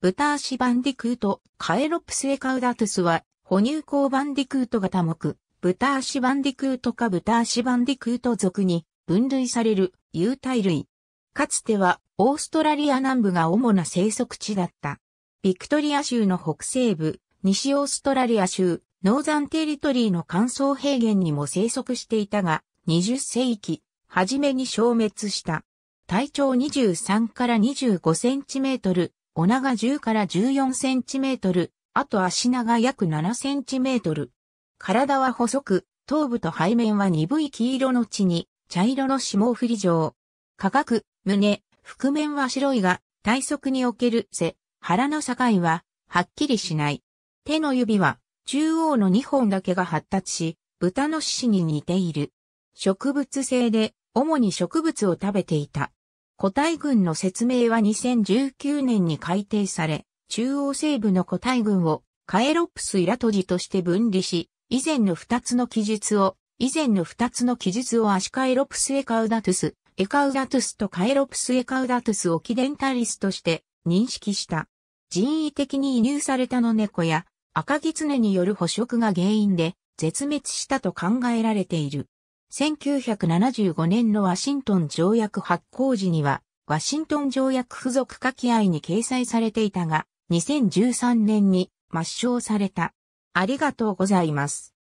ブターシバンディクート、カエロプスエカウダトゥスは、哺乳口バンディクート型目、ブターシバンディクートかブターシバンディクート属に分類される有袋類。かつては、オーストラリア南部が主な生息地だった。ビクトリア州の北西部、西オーストラリア州、ノーザンテリトリーの乾燥平原にも生息していたが、20世紀、初めに消滅した。体長23から25センチメートル、お長10から14センチメートル、あと足長約7センチメートル。体は細く、頭部と背面は鈍い黄色の地に、茶色の霜降り状。価格、胸、覆面は白いが、体側における背、腹の境は、はっきりしない。手の指は、中央の2本だけが発達し、豚の獅子に似ている。植物性で、主に植物を食べていた。古代軍の説明は2019年に改定され、中央西部の古代軍をカエロプスイラトジとして分離し、以前の二つの記述を、以前の二つの記述をアシカエロプスエカウダトゥス、エカウダトゥスとカエロプスエカウダトゥスをキデンタリスとして認識した。人為的に移入されたの猫や赤狐による捕食が原因で絶滅したと考えられている。1975年のワシントン条約発行時には、ワシントン条約付属書き合いに掲載されていたが、2013年に抹消された。ありがとうございます。